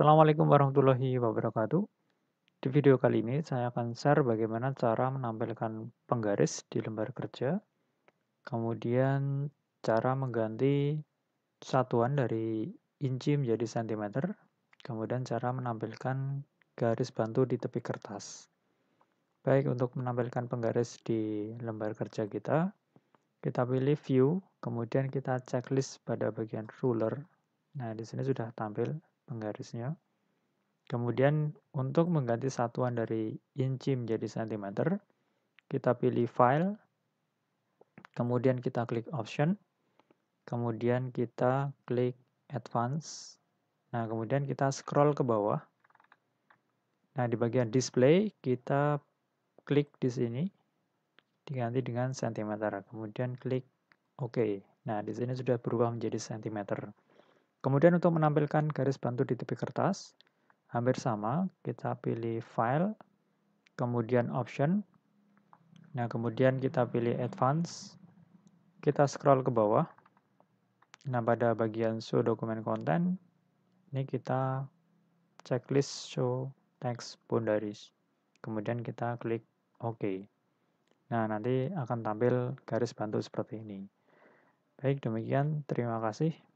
Assalamualaikum warahmatullahi wabarakatuh. Di video kali ini saya akan share bagaimana cara menampilkan penggaris di lembar kerja, kemudian cara mengganti satuan dari inci menjadi sentimeter, kemudian cara menampilkan garis bantu di tepi kertas. Baik, untuk menampilkan penggaris di lembar kerja kita, kita pilih view, kemudian kita checklist pada bagian ruler. Nah, di sini sudah tampil menggarisnya. Kemudian untuk mengganti satuan dari inci menjadi sentimeter, kita pilih file, kemudian kita klik option, kemudian kita klik advance, nah kemudian kita scroll ke bawah. Nah di bagian display kita klik di sini, diganti dengan sentimeter, kemudian klik OK. Nah di sini sudah berubah menjadi sentimeter. Kemudian untuk menampilkan garis bantu di tepi kertas, hampir sama, kita pilih file, kemudian option, nah kemudian kita pilih advance, kita scroll ke bawah, nah pada bagian show Document Content ini kita checklist show text boundaries, kemudian kita klik OK. Nah nanti akan tampil garis bantu seperti ini. Baik demikian, terima kasih.